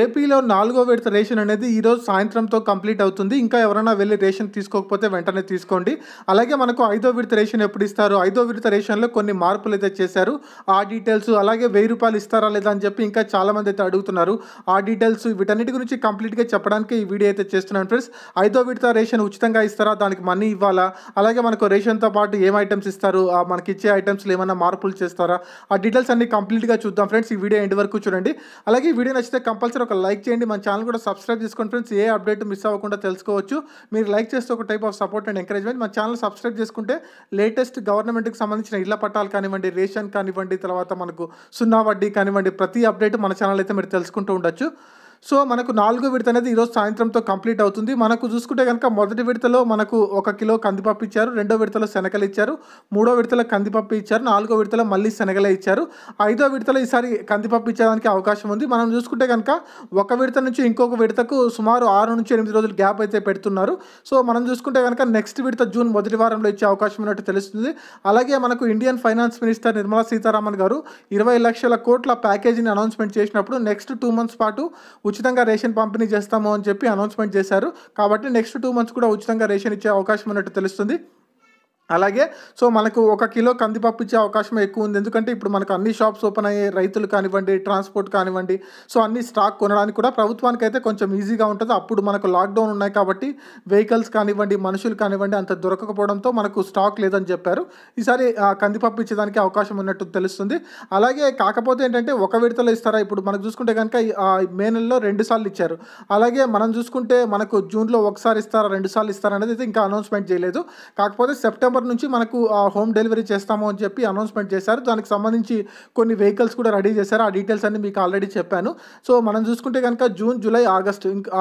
ఏపీలో నాలుగో విడత రేషన్ అనేది ఈరోజు సాయంత్రంతో కంప్లీట్ అవుతుంది ఇంకా ఎవరైనా వెళ్ళి రేషన్ తీసుకోకపోతే వెంటనే తీసుకోండి అలాగే మనకు ఐదో విడత రేషన్ ఎప్పుడు ఇస్తారు ఐదో విడత రేషన్లో కొన్ని మార్పులు అయితే చేశారు ఆ డీటెయిల్స్ అలాగే వెయ్యి రూపాయలు ఇస్తారా లేదా అని చెప్పి ఇంకా చాలామంది అయితే అడుగుతున్నారు ఆ డీటెయిల్స్ వీటన్నిటి గురించి కంప్లీట్గా చెప్పడానికి ఈ వీడియో అయితే చేస్తున్నాను ఫ్రెండ్స్ ఐదో విడత రేషన్ ఉచితంగా ఇస్తారా దానికి మనీ ఇవ్వాలా అలాగే మనకు రేషన్తో పాటు ఏం ఐటమ్స్ ఇస్తారు మనకి ఇచ్చే ఐటమ్స్లో ఏమైనా మార్పులు చేస్తారా ఆ డీటెయిల్స్ అన్ని కంప్లీట్గా చూద్దాం ఫ్రెండ్స్ ఈ వీడియో ఎండ్ వరకు చూడండి అలాగే ఈ వీడియో నచ్చితే కంపల్సరీ కంపల్సరీ ఒక లైక్ చేయండి మన ఛానల్ కూడా సబ్స్క్రైబ్ చేసుకోండి ఫ్రెండ్స్ ఏ అప్డేట్ మిస్ అవ్వకుండా తెలుసుకోవచ్చు మీరు లైక్ చేస్తే ఒక type of support and encouragement మన ఛానల్ సబ్స్క్రైబ్ చేసుకుంటే లేటెస్ట్ గవర్నమెంట్కి సంబంధించిన ఇళ్ల పట్టాలు కానివ్వండి రేషన్ కానివ్వండి తర్వాత మనకు సున్నా వడ్డీ కానివ్వండి ప్రతి అప్డేట్ మన ఛానల్ అయితే మీరు తెలుసుకుంటూ ఉండొచ్చు సో మనకు నాలుగో విడత అనేది ఈరోజు సాయంత్రంతో కంప్లీట్ అవుతుంది మనకు చూసుకుంటే కనుక మొదటి విడతలో మనకు ఒక కిలో కందిపప్పు ఇచ్చారు రెండో విడతలో శనగలు ఇచ్చారు మూడో విడతలో కందిపప్పు ఇచ్చారు నాలుగో విడతలో మళ్ళీ శనగలే ఇచ్చారు ఐదో విడతలో ఈసారి కందిపప్పు ఇచ్చేదానికి అవకాశం ఉంది మనం చూసుకుంటే కనుక ఒక విడత నుంచి ఇంకొక విడతకు సుమారు ఆరు నుంచి ఎనిమిది రోజులు గ్యాప్ అయితే పెడుతున్నారు సో మనం చూసుకుంటే కనుక నెక్స్ట్ విడత జూన్ మొదటి వారంలో ఇచ్చే అవకాశం ఉన్నట్టు తెలుస్తుంది అలాగే మనకు Indian finance minister Nirmala Sitharaman garu ఇరవై లక్షల కోట్ల ప్యాకేజీని అనౌన్స్మెంట్ చేసినప్పుడు నెక్స్ట్ టూ మంత్స్ పాటు ఉచితంగా రేషన్ పంపిణీ చేస్తాము అని చెప్పి అనౌన్స్మెంట్ చేశారు కాబట్టి నెక్స్ట్ టూ మంత్స్ కూడా ఉచితంగా రేషన్ ఇచ్చే అవకాశం ఉన్నట్టు తెలుస్తుంది అలాగే సో మనకు ఒక కిలో కందిపప్పు ఇచ్చే అవకాశం ఎక్కువ ఉంది ఎందుకంటే ఇప్పుడు మనకు అన్ని షాప్స్ ఓపెన్ అయ్యే రైతులు కానివ్వండి ట్రాన్స్పోర్ట్ కానివ్వండి సో అన్ని స్టాక్ కొనడానికి కూడా ప్రభుత్వానికి అయితే కొంచెం ఈజీగా ఉంటుంది అప్పుడు మనకు లాక్డౌన్ ఉన్నాయి కాబట్టి వెహికల్స్ కానివ్వండి మనుషులు కానివ్వండి అంత దొరకకపోవడంతో మనకు స్టాక్ లేదని చెప్పారు ఈసారి కందిపప్పు ఇచ్చేదానికి అవకాశం ఉన్నట్టు తెలుస్తుంది అలాగే కాకపోతే ఏంటంటే ఒక విడతలో ఇస్తారా ఇప్పుడు మనకు చూసుకుంటే కనుక మే నెలలో రెండు సార్లు ఇచ్చారు అలాగే మనం చూసుకుంటే మనకు జూన్లో ఒకసారి ఇస్తారా రెండు సార్లు ఇస్తారా అనేది ఇంకా అనౌన్స్మెంట్ చేయలేదు కాకపోతే సెప్టెంబర్ ఫోర్ నుంచి మనకు హోమ్ డెలివరీ చేస్తాము అని చెప్పి అనౌన్స్మెంట్ చేశారు దానికి సంబంధించి కొన్ని వెహికల్స్ కూడా రెడీ చేశారు ఆ డీటెయిల్స్ అన్ని మీకు ఆల్రెడీ చెప్పాను సో మనం చూసుకుంటే కనుక జూన్ జూలై ఆగస్ట్ ఇంకా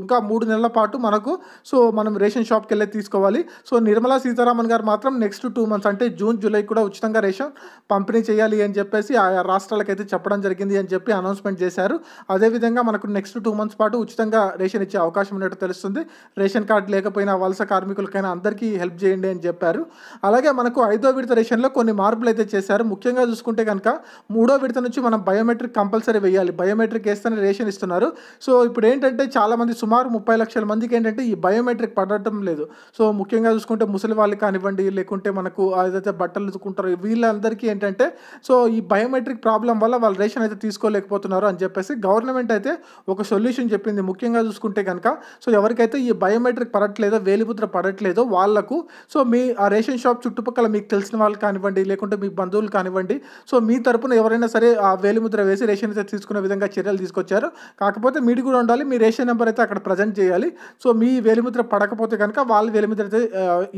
ఇంకా మూడు నెలల పాటు మనకు సో మనం రేషన్ షాప్కి వెళ్ళి తీసుకోవాలి సో నిర్మలా సీతారామన్ గారు మాత్రం నెక్స్ట్ టూ మంత్స్ అంటే జూన్ జూలై కూడా ఉచితంగా రేషన్ పంపిణీ చేయాలి అని చెప్పేసి రాష్ట్రాలకు రాష్ట్రాలకైతే చెప్పడం జరిగింది అని చెప్పి అనౌన్స్మెంట్ చేశారు అదేవిధంగా మనకు నెక్స్ట్ టూ మంత్స్ పాటు ఉచితంగా రేషన్ ఇచ్చే అవకాశం ఉన్నట్టు తెలుస్తుంది రేషన్ కార్డు లేకపోయినా వలస కార్మికులకైనా అందరికీ హెల్ప్ చేయండి అని చెప్పి చెప్పారు అలాగే మనకు ఐదో విడత రేషన్లో కొన్ని మార్పులు అయితే చేశారు ముఖ్యంగా చూసుకుంటే కనుక మూడో విడత నుంచి మనం బయోమెట్రిక్ కంపల్సరీ వేయాలి బయోమెట్రిక్ వేస్తేనే రేషన్ ఇస్తున్నారు సో ఇప్పుడు ఏంటంటే చాలామంది సుమారు ముప్పై లక్షల మందికి ఏంటంటే ఈ బయోమెట్రిక్ పడటం లేదు సో ముఖ్యంగా చూసుకుంటే ముసలి వాళ్ళు కానివ్వండి లేకుంటే మనకు ఏదైతే బట్టలు ఉతుకుంటారో వీళ్ళందరికీ ఏంటంటే సో ఈ బయోమెట్రిక్ ప్రాబ్లం వల్ల వాళ్ళు రేషన్ అయితే తీసుకోలేకపోతున్నారు అని చెప్పేసి గవర్నమెంట్ అయితే ఒక సొల్యూషన్ చెప్పింది ముఖ్యంగా చూసుకుంటే కనుక సో ఎవరికైతే ఈ బయోమెట్రిక్ పడట్లేదో వేలిపుత్ర పడట్లేదో వాళ్లకు సో మీ ఆ రేషన్ షాప్ చుట్టుపక్కల మీకు తెలిసిన వాళ్ళు కానివ్వండి లేకుంటే మీ బంధువులు కానివ్వండి సో మీ తరపున ఎవరైనా సరే ఆ వేలిముద్ర వేసి రేషన్ అయితే తీసుకునే విధంగా చర్యలు తీసుకొచ్చారు కాకపోతే మీరు కూడా ఉండాలి మీ రేషన్ నెంబర్ అయితే అక్కడ ప్రజెంట్ చేయాలి సో మీ వేలిముద్ర పడకపోతే కనుక వాళ్ళు వేలిముద్ర అయితే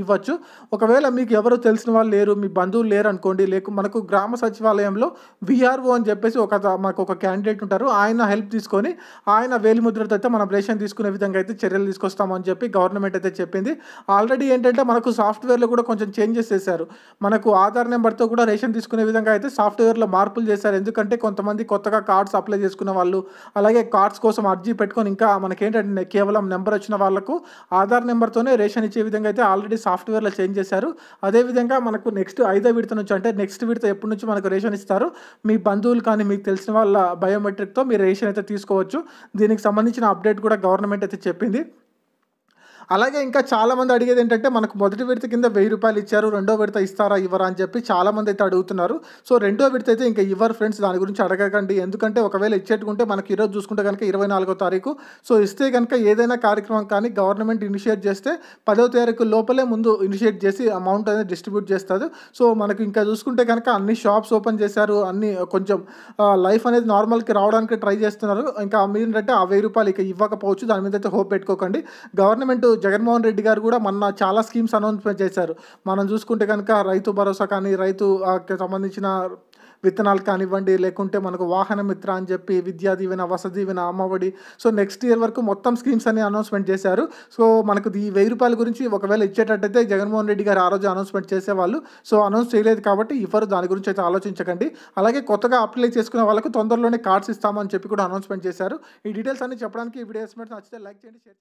ఇవ్వచ్చు ఒకవేళ మీకు ఎవరు తెలిసిన వాళ్ళు లేరు మీ బంధువులు లేరు అనుకోండి లేకు మనకు గ్రామ సచివాలయంలో విఆర్ఓ అని చెప్పేసి ఒక మాకు ఒక క్యాండిడేట్ ఉంటారు ఆయన హెల్ప్ తీసుకొని ఆయన వేలిముద్రతో అయితే మనం రేషన్ తీసుకునే విధంగా అయితే చర్యలు తీసుకొస్తామని చెప్పి గవర్నమెంట్ అయితే చెప్పింది ఆల్రెడీ ఏంటంటే మనకు సాఫ్ట్వేర్ సాఫ్ట్వేర్లో కూడా కొంచెం చేంజెస్ చేశారు మనకు ఆధార్ నెంబర్తో కూడా రేషన్ తీసుకునే విధంగా అయితే సాఫ్ట్వేర్లో మార్పులు చేశారు ఎందుకంటే కొంతమంది కొత్తగా కార్డ్స్ అప్లై చేసుకున్న వాళ్ళు అలాగే కార్డ్స్ కోసం అర్జీ పెట్టుకొని ఇంకా మనకేంటంటే కేవలం నెంబర్ వచ్చిన వాళ్ళకు ఆధార్ నెంబర్తోనే రేషన్ ఇచ్చే విధంగా అయితే ఆల్రెడీ సాఫ్ట్వేర్లో చేంజ్ చేశారు అదేవిధంగా మనకు నెక్స్ట్ ఐదో విడత నుంచి అంటే నెక్స్ట్ విడత ఎప్పటి నుంచి మనకు రేషన్ ఇస్తారు మీ బంధువులు కానీ మీకు తెలిసిన వాళ్ళ బయోమెట్రిక్తో మీరు రేషన్ అయితే తీసుకోవచ్చు దీనికి సంబంధించిన అప్డేట్ కూడా గవర్నమెంట్ అయితే చెప్పింది అలాగే ఇంకా చాలామంది అడిగేది ఏంటంటే మనకు మొదటి విడత కింద వెయ్యి రూపాయలు ఇచ్చారు రెండో విడత ఇస్తారా ఇవ్వరా అని చెప్పి చాలామంది అయితే అడుగుతున్నారు సో రెండో విడత అయితే ఇంకా ఇవ్వరు ఫ్రెండ్స్ దాని గురించి అడగకండి ఎందుకంటే ఒకవేళ ఇచ్చేట్టుకుంటే మనకి ఈరోజు చూసుకుంటే కనుక ఇరవై నాలుగో తారీఖు సో ఇస్తే కనుక ఏదైనా కార్యక్రమం కానీ గవర్నమెంట్ ఇనిషియేట్ చేస్తే పదో తారీఖు లోపలే ముందు ఇనిషియేట్ చేసి అమౌంట్ అనేది డిస్ట్రిబ్యూట్ చేస్తారు సో మనకు ఇంకా చూసుకుంటే కనుక అన్ని షాప్స్ ఓపెన్ చేశారు అన్ని కొంచెం లైఫ్ అనేది నార్మల్కి రావడానికి ట్రై చేస్తున్నారు ఇంకా మీరు అంటే ఆ వెయ్యి రూపాయలు ఇక ఇవ్వకపోవచ్చు దాని మీద అయితే హోప్ పెట్టుకోకండి గవర్నమెంట్ జగన్మోహన్ రెడ్డి గారు కూడా మొన్న చాలా స్కీమ్స్ అనౌన్స్మెంట్ చేశారు మనం చూసుకుంటే కనుక రైతు భరోసా కానీ రైతు సంబంధించిన విత్తనాలు కానివ్వండి లేకుంటే మనకు వాహన మిత్ర అని చెప్పి Vidya Deevena Vasathi Deevena Ammavodi so next year వరకు మొత్తం స్కీమ్స్ అన్ని అనౌన్స్మెంట్ చేశారు సో మనకు ఈ వెయ్యి రూపాయల గురించి ఒకవేళ ఇచ్చేటట్టయితే జగన్మోహన్ రెడ్డి గారు ఆ రోజు అనౌన్స్మెంట్ చేసేవాళ్ళు సో అనౌన్స్ చేయలేదు కాబట్టి ఇవ్వరు దాని గురించి అయితే ఆలోచించకండి అలాగే కొత్తగా అప్లై చేసుకునే వాళ్ళకు తొందరలోనే కార్డ్స్ ఇస్తామని చెప్పి కూడా అనౌన్స్మెంట్ చేశారు ఈ డీటెయిల్స్ అన్ని చెప్పడానికి ఈ వీడియోస్ నచ్చితే లైక్ చేయండి షేర్ చేయండి